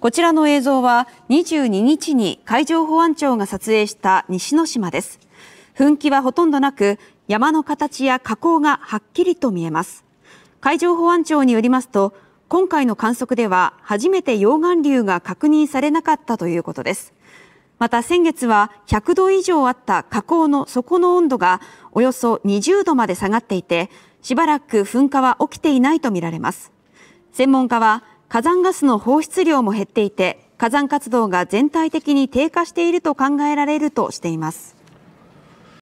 こちらの映像は22日に海上保安庁が撮影した西之島です。噴気はほとんどなく、山の形や火口がはっきりと見えます。海上保安庁によりますと、今回の観測では初めて溶岩流が確認されなかったということです。また先月は100度以上あった火口の底の温度がおよそ20度まで下がっていて、しばらく噴火は起きていないとみられます。専門家は火山ガスの放出量も減っていて火山活動が全体的に低下していると考えられるとしています。